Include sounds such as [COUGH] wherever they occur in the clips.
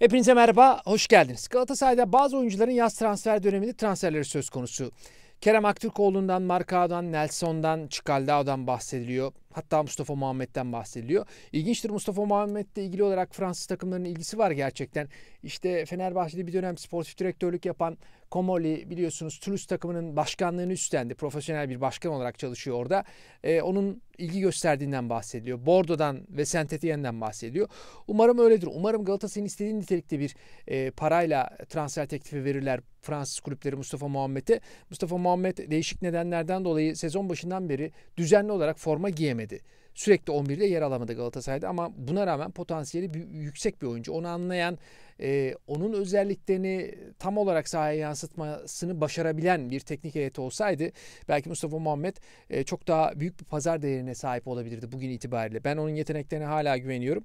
Hepinize merhaba, hoş geldiniz. Galatasaray'da bazı oyuncuların yaz transfer döneminde transferleri söz konusu. Kerem Aktürkoğlu'ndan, Markao'dan, Nelson'dan, Çikaldao'dan bahsediliyor. Hatta Mustafa Muhammed'den bahsediliyor. İlginçtir Mustafa Muhammed'le ilgili olarak Fransız takımlarının ilgisi var gerçekten. İşte Fenerbahçe'de bir dönem sportif direktörlük yapan Komoli biliyorsunuz Toulouse takımının başkanlığını üstlendi. Profesyonel bir başkan olarak çalışıyor orada. Ee, onun ilgi gösterdiğinden bahsediliyor. Bordo'dan ve Saint Etienne'den bahsediliyor. Umarım öyledir. Umarım Galatasaray'ın istediği nitelikte bir e, parayla transfer teklifi verirler Fransız kulüpleri Mustafa Muhammed'e. Mustafa Muhammed değişik nedenlerden dolayı sezon başından beri düzenli olarak forma giyemedi göremedi. Sürekli 11'de yer alamadı Galatasaray'da ama buna rağmen potansiyeli yüksek bir oyuncu. Onu anlayan, e, onun özelliklerini tam olarak sahaya yansıtmasını başarabilen bir teknik heyeti olsaydı belki Mustafa Muhammed e, çok daha büyük bir pazar değerine sahip olabilirdi bugün itibariyle. Ben onun yeteneklerine hala güveniyorum.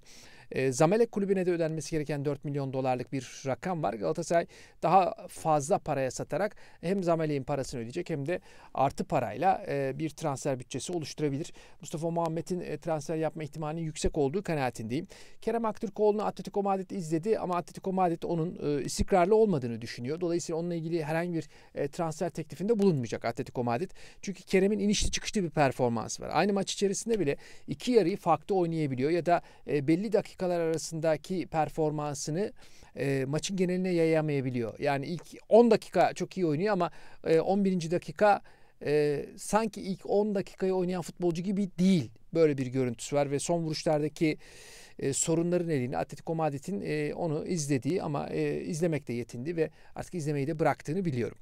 E, Zamalek kulübüne de ödenmesi gereken 4 milyon dolarlık bir rakam var. Galatasaray daha fazla paraya satarak hem Zamalek'in parasını ödeyecek hem de artı parayla e, bir transfer bütçesi oluşturabilir. Mustafa Muhammed'in e, transfer yapma ihtimalinin yüksek olduğu kanaatindeyim. Kerem Aktürkoğlu'nu Atletico Madrid izledi ama Atletico Madrid onun e, istikrarlı olmadığını düşünüyor. Dolayısıyla onunla ilgili herhangi bir e, transfer teklifinde bulunmayacak Atletico Madrid. Çünkü Kerem'in inişli çıkışlı bir performans var. Aynı maç içerisinde bile iki yarıyı farklı oynayabiliyor ya da e, belli dakika dakikalar arasındaki performansını e, maçın geneline yayamayabiliyor. Yani ilk 10 dakika çok iyi oynuyor ama e, 11. dakika e, sanki ilk 10 dakikayı oynayan futbolcu gibi değil. Böyle bir görüntüsü var ve son vuruşlardaki e, sorunların elini Atletico Madrid'in e, onu izlediği ama e, izlemekte yetindi ve artık izlemeyi de bıraktığını biliyorum.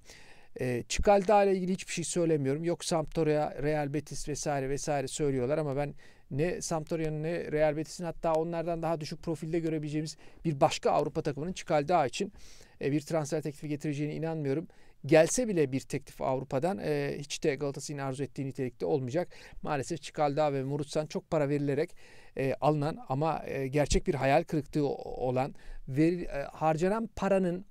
E, Çikalda ile ilgili hiçbir şey söylemiyorum. Yok Sampdoria, Real Betis vesaire vesaire söylüyorlar ama ben ne Sampdoria'nın ne Real Betis'in hatta onlardan daha düşük profilde görebileceğimiz bir başka Avrupa takımının Çikalda için e, bir transfer teklifi getireceğine inanmıyorum. Gelse bile bir teklif Avrupa'dan e, hiç de Galatasaray'ın arzu ettiği nitelikte olmayacak. Maalesef Çikalda ve Murutsan çok para verilerek e, alınan ama e, gerçek bir hayal kırıklığı olan ver, e, harcanan paranın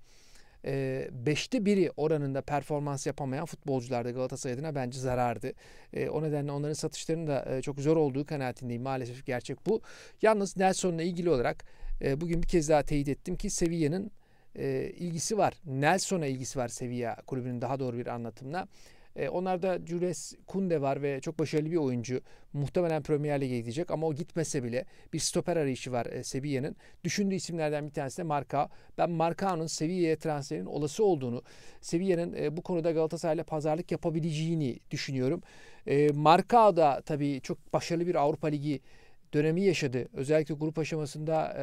beşte biri oranında performans yapamayan futbolcular da Galatasaray adına bence zarardı. E, o nedenle onların satışlarının da e, çok zor olduğu kanaatindeyim. Maalesef gerçek bu. Yalnız Nelson'la ilgili olarak e, bugün bir kez daha teyit ettim ki Sevilla'nın e, ilgisi var. Nelson'a ilgisi var Sevilla kulübünün daha doğru bir anlatımla. E, onlarda Jules Kunde var ve çok başarılı bir oyuncu. Muhtemelen Premier Lig'e gidecek ama o gitmese bile bir stoper arayışı var e, Sevilla'nın. Düşündüğü isimlerden bir tanesi de Marka. Ben Marka'nın Sevilla'ya transferinin olası olduğunu, Sevilla'nın e, bu konuda Galatasaray'la pazarlık yapabileceğini düşünüyorum. E, Marka da tabii çok başarılı bir Avrupa Ligi dönemi yaşadı. Özellikle grup aşamasında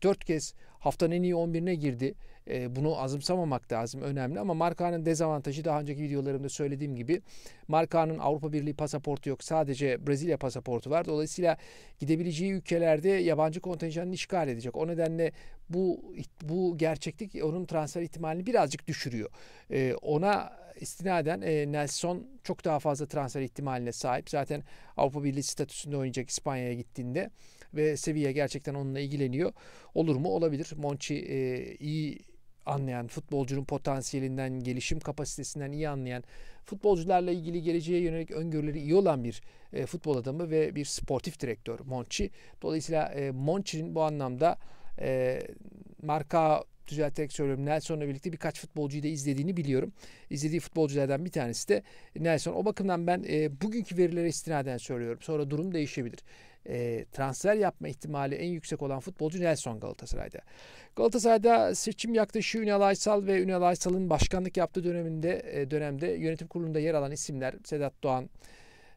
3-4 e, kez haftanın en iyi 11'ine girdi. E, bunu azımsamamak lazım önemli ama Marka'nın dezavantajı daha önceki videolarımda söylediğim gibi Marka'nın Avrupa Birliği pasaportu yok. Sadece Brezilya pasaportu var. Dolayısıyla gidebileceği ülkelerde yabancı kontenjanını işgal edecek. O nedenle bu bu gerçeklik onun transfer ihtimalini birazcık düşürüyor. E, ona istinaden e, Nelson çok daha fazla transfer ihtimaline sahip. Zaten Avrupa Birliği statüsünde oynayacak İspanya'ya gittiğinde ve Sevilla gerçekten onunla ilgileniyor. Olur mu? Olabilir. Monchi e, iyi anlayan, futbolcunun potansiyelinden, gelişim kapasitesinden iyi anlayan, futbolcularla ilgili geleceğe yönelik öngörüleri iyi olan bir e, futbol adamı ve bir sportif direktör Monchi. Dolayısıyla e, Monchi'nin bu anlamda e, marka düzelterek söylüyorum Nelson'la birlikte birkaç futbolcuyu da izlediğini biliyorum. İzlediği futbolculardan bir tanesi de Nelson. O bakımdan ben e, bugünkü verilere istinaden söylüyorum. Sonra durum değişebilir. E, transfer yapma ihtimali en yüksek olan futbolcu Nelson Galatasaray'da. Galatasaray'da seçim yaklaşığı Ünal Aysal ve Ünal Aysal'ın başkanlık yaptığı döneminde e, dönemde yönetim kurulunda yer alan isimler Sedat Doğan,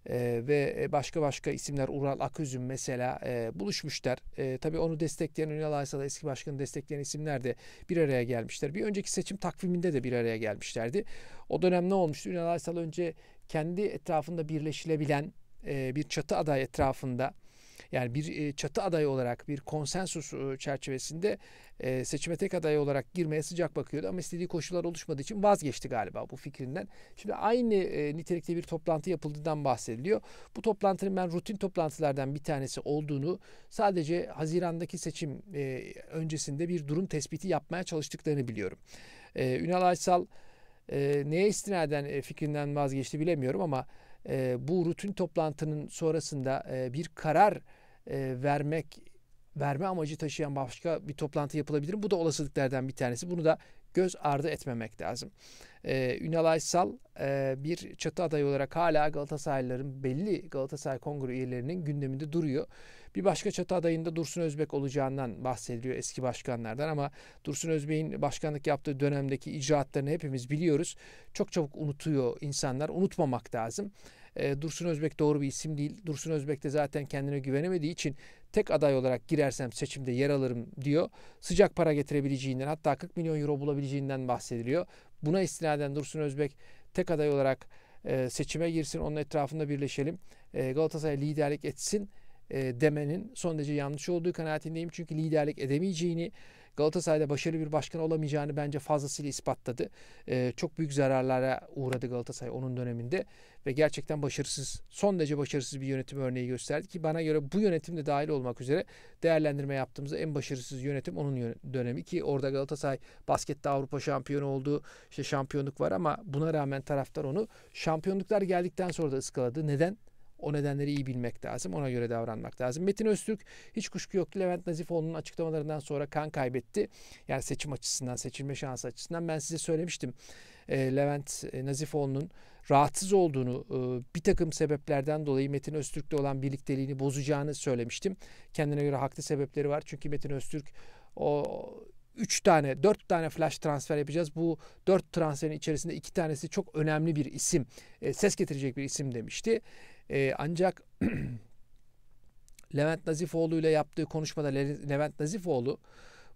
ee, ve e, başka başka isimler Ural Aküzüm mesela e, buluşmuşlar. E, tabii onu destekleyen Ünal Aysal'ı eski başkanı destekleyen isimler de bir araya gelmişler. Bir önceki seçim takviminde de bir araya gelmişlerdi. O dönem ne olmuştu? Ünal Aysal önce kendi etrafında birleşilebilen e, bir çatı aday etrafında yani bir e, çatı adayı olarak bir konsensus e, çerçevesinde e, seçime tek aday olarak girmeye sıcak bakıyordu ama istediği koşullar oluşmadığı için vazgeçti galiba bu fikrinden. Şimdi aynı nitelikte bir toplantı yapıldığından bahsediliyor. Bu toplantının ben rutin toplantılardan bir tanesi olduğunu sadece Haziran'daki seçim öncesinde bir durum tespiti yapmaya çalıştıklarını biliyorum. Ünal Aysal neye istinaden fikrinden vazgeçti bilemiyorum ama e, bu rutin toplantının sonrasında e, bir karar e, vermek verme amacı taşıyan başka bir toplantı yapılabilir mi? Bu da olasılıklardan bir tanesi. Bunu da göz ardı etmemek lazım. Ee, Ünal Aysal e, bir çatı adayı olarak hala Galatasaraylıların belli Galatasaray Kongre üyelerinin gündeminde duruyor. Bir başka çatı adayında Dursun Özbek olacağından bahsediliyor eski başkanlardan ama Dursun Özbek'in başkanlık yaptığı dönemdeki icraatlarını hepimiz biliyoruz. Çok çabuk unutuyor insanlar. Unutmamak lazım. Ee, Dursun Özbek doğru bir isim değil. Dursun Özbek de zaten kendine güvenemediği için tek aday olarak girersem seçimde yer alırım diyor. Sıcak para getirebileceğinden hatta 40 milyon euro bulabileceğinden bahsediliyor. Buna istinaden Dursun Özbek tek aday olarak e, seçime girsin. Onun etrafında birleşelim. E, Galatasaray liderlik etsin e, demenin son derece yanlış olduğu kanaatindeyim. Çünkü liderlik edemeyeceğini, Galatasaray'da başarılı bir başkan olamayacağını bence fazlasıyla ispatladı. E, çok büyük zararlara uğradı Galatasaray onun döneminde ve gerçekten başarısız, son derece başarısız bir yönetim örneği gösterdi ki bana göre bu yönetim de dahil olmak üzere değerlendirme yaptığımızda en başarısız yönetim onun dönemi ki orada Galatasaray baskette Avrupa şampiyonu oldu. işte şampiyonluk var ama buna rağmen taraftar onu şampiyonluklar geldikten sonra da ıskaladı. Neden? O nedenleri iyi bilmek lazım. Ona göre davranmak lazım. Metin Öztürk hiç kuşku yoktu. Levent Nazifoğlu'nun açıklamalarından sonra kan kaybetti. Yani seçim açısından, seçilme şansı açısından ben size söylemiştim. E, Levent e, Nazifoğlu'nun rahatsız olduğunu, e, bir takım sebeplerden dolayı Metin Öztürk'le olan birlikteliğini bozacağını söylemiştim. Kendine göre haklı sebepleri var. Çünkü Metin Öztürk o 3 tane 4 tane flash transfer yapacağız. Bu 4 transferin içerisinde 2 tanesi çok önemli bir isim. E, ses getirecek bir isim demişti. E, ancak [CLEARS THROAT] Levent Nazifoğlu ile yaptığı konuşmada Levent Nazifoğlu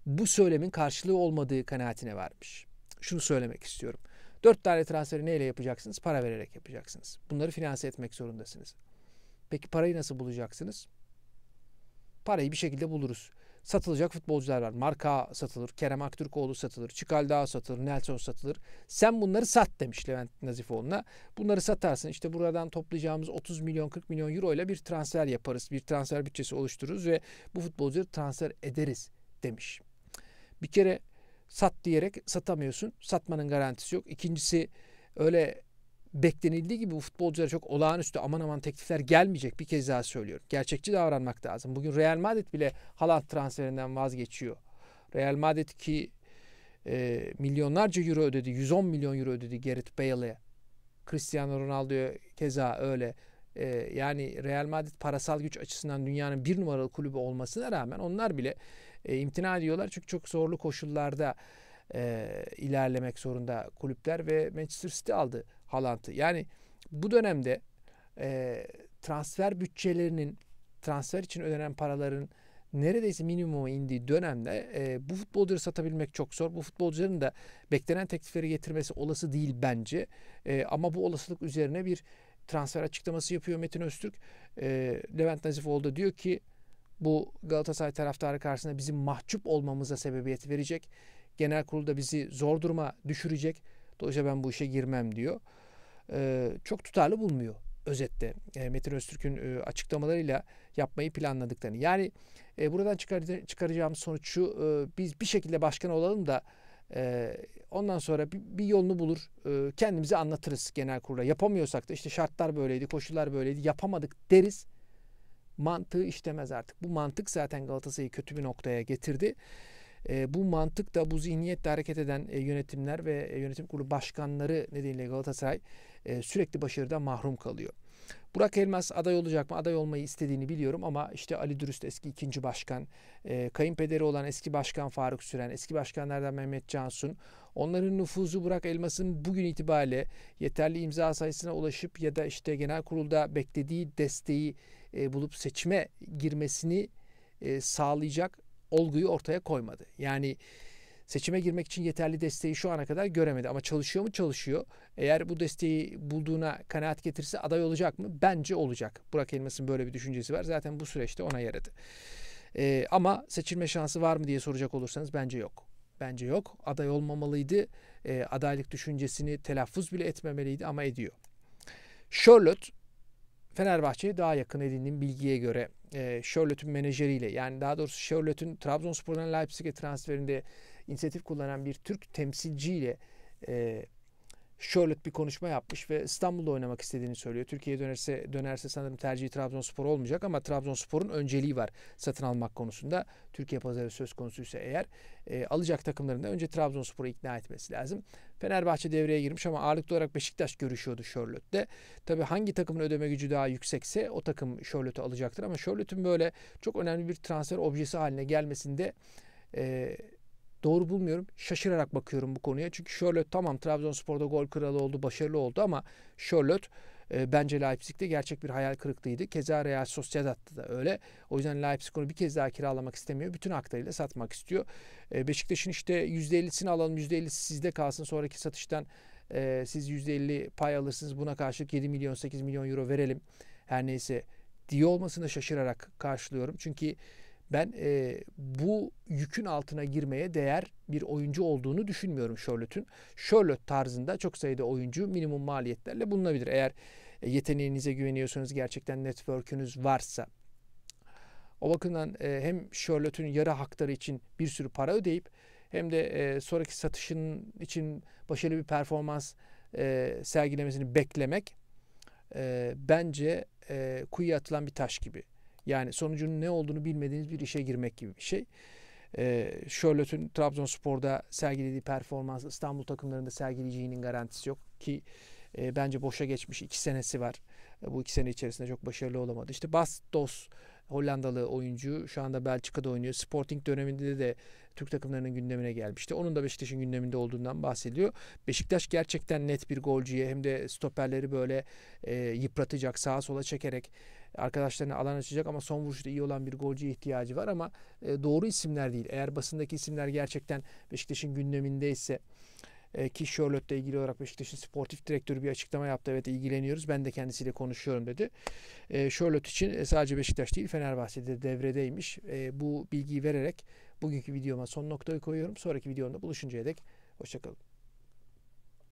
bu söylemin karşılığı olmadığı kanaatine varmış. Şunu söylemek istiyorum. Dört tane transferi neyle yapacaksınız? Para vererek yapacaksınız. Bunları finanse etmek zorundasınız. Peki parayı nasıl bulacaksınız? Parayı bir şekilde buluruz satılacak futbolcular var. Marka satılır, Kerem Aktürkoğlu satılır, Çıkal Dağ satılır, Nelson satılır. Sen bunları sat demiş Levent Nazifoğlu'na. Bunları satarsın. İşte buradan toplayacağımız 30 milyon 40 milyon euro ile bir transfer yaparız. Bir transfer bütçesi oluştururuz ve bu futbolcuları transfer ederiz demiş. Bir kere sat diyerek satamıyorsun. Satmanın garantisi yok. İkincisi öyle beklenildiği gibi bu futbolculara çok olağanüstü aman aman teklifler gelmeyecek bir kez daha söylüyorum. Gerçekçi davranmak lazım. Bugün Real Madrid bile Haaland transferinden vazgeçiyor. Real Madrid ki e, milyonlarca euro ödedi. 110 milyon euro ödedi Gareth Bale'e. Cristiano Ronaldo'ya keza öyle. E, yani Real Madrid parasal güç açısından dünyanın bir numaralı kulübü olmasına rağmen onlar bile e, imtina ediyorlar. Çünkü çok zorlu koşullarda e, ilerlemek zorunda kulüpler ve Manchester City aldı Haaland'ı. Yani bu dönemde e, transfer bütçelerinin transfer için ödenen paraların neredeyse minimuma indiği dönemde e, bu futbolcuları satabilmek çok zor. Bu futbolcuların da beklenen teklifleri getirmesi olası değil bence. E, ama bu olasılık üzerine bir transfer açıklaması yapıyor Metin Öztürk. E, Levent Nazifoğlu da diyor ki bu Galatasaray taraftarı karşısında bizim mahcup olmamıza sebebiyet verecek. Genel kurulda bizi zor duruma düşürecek. Dolayısıyla ben bu işe girmem diyor. E, çok tutarlı bulmuyor özetle e, Metin Öztürk'ün e, açıklamalarıyla yapmayı planladıklarını. Yani buradan çıkar, çıkaracağım sonuç şu biz bir şekilde başkan olalım da ondan sonra bir, yolunu bulur kendimizi anlatırız genel kurula. Yapamıyorsak da işte şartlar böyleydi koşullar böyleydi yapamadık deriz. Mantığı işlemez artık. Bu mantık zaten Galatasaray'ı kötü bir noktaya getirdi. E, bu mantık da bu zihniyetle hareket eden e, yönetimler ve e, yönetim kurulu başkanları nedeniyle Galatasaray e, sürekli başarıda mahrum kalıyor. Burak Elmas aday olacak mı? Aday olmayı istediğini biliyorum ama işte Ali Dürüst eski ikinci başkan, e, kayınpederi olan eski başkan Faruk Süren, eski başkanlardan Mehmet Cansun. Onların nüfuzu Burak Elmas'ın bugün itibariyle yeterli imza sayısına ulaşıp ya da işte genel kurulda beklediği desteği e, bulup seçime girmesini e, sağlayacak olguyu ortaya koymadı. Yani seçime girmek için yeterli desteği şu ana kadar göremedi. Ama çalışıyor mu? Çalışıyor. Eğer bu desteği bulduğuna kanaat getirse aday olacak mı? Bence olacak. Burak Elmas'ın böyle bir düşüncesi var. Zaten bu süreçte ona yaradı. Ee, ama seçilme şansı var mı diye soracak olursanız bence yok. Bence yok. Aday olmamalıydı. Ee, adaylık düşüncesini telaffuz bile etmemeliydi ama ediyor. Charlotte Fenerbahçe'ye daha yakın edindiğim bilgiye göre e, Charlotte'un menajeriyle yani daha doğrusu Charlotte'un Trabzonspor'dan Leipzig'e transferinde inisiyatif kullanan bir Türk temsilciyle e, Charlotte bir konuşma yapmış ve İstanbul'da oynamak istediğini söylüyor. Türkiye'ye dönerse dönerse sanırım tercihi Trabzonspor olmayacak ama Trabzonspor'un önceliği var satın almak konusunda. Türkiye pazarı söz konusuysa eğer e, alacak takımlarında önce Trabzonspor'u ikna etmesi lazım. Fenerbahçe devreye girmiş ama ağırlıklı olarak Beşiktaş görüşüyordu Charlotte'de. Tabii hangi takımın ödeme gücü daha yüksekse o takım Charlotte'u alacaktır ama Charlotte'un böyle çok önemli bir transfer objesi haline gelmesinde e, doğru bulmuyorum. Şaşırarak bakıyorum bu konuya. Çünkü Charlotte tamam Trabzonspor'da gol kralı oldu, başarılı oldu ama Charlotte e, bence Leipzig'te gerçek bir hayal kırıklığıydı. Keza Real Sociedad'da da öyle. O yüzden Leipzig onu bir kez daha kiralamak istemiyor. Bütün haklarıyla satmak istiyor. E, Beşiktaş'ın işte %50'sini alalım, %50'si sizde kalsın. Sonraki satıştan e, siz %50 pay alırsınız. Buna karşılık 7 milyon, 8 milyon euro verelim. Her neyse diye olmasını şaşırarak karşılıyorum. Çünkü ben e, bu yükün altına girmeye değer bir oyuncu olduğunu düşünmüyorum Charlotte'ün. Charlotte tarzında çok sayıda oyuncu minimum maliyetlerle bulunabilir. Eğer e, yeteneğinize güveniyorsanız gerçekten network'ünüz varsa. O bakımdan e, hem Charlotte'ün yara hakları için bir sürü para ödeyip hem de e, sonraki satışın için başarılı bir performans e, sergilemesini beklemek e, bence e, kuyuya atılan bir taş gibi. Yani sonucunun ne olduğunu bilmediğiniz bir işe girmek gibi bir şey. Ee, Charlotte'un Trabzonspor'da sergilediği performans İstanbul takımlarında sergileyeceğinin garantisi yok ki e, bence boşa geçmiş iki senesi var. E, bu iki sene içerisinde çok başarılı olamadı. İşte Bastos Hollandalı oyuncu şu anda Belçika'da oynuyor. Sporting döneminde de Türk takımlarının gündemine gelmişti. Onun da Beşiktaş'ın gündeminde olduğundan bahsediyor. Beşiktaş gerçekten net bir golcüye hem de stoperleri böyle e, yıpratacak, sağa sola çekerek arkadaşlarına alan açacak ama son vuruşta iyi olan bir golcüye ihtiyacı var ama e, doğru isimler değil. Eğer basındaki isimler gerçekten Beşiktaş'ın gündemindeyse e, ki Charlotte'la ilgili olarak Beşiktaş'ın sportif direktörü bir açıklama yaptı. Evet ilgileniyoruz. Ben de kendisiyle konuşuyorum dedi. E, Charlotte için e, sadece Beşiktaş değil Fenerbahçe'de devredeymiş. E, bu bilgiyi vererek bugünkü videoma son noktayı koyuyorum. Sonraki videomda buluşuncaya dek hoşçakalın.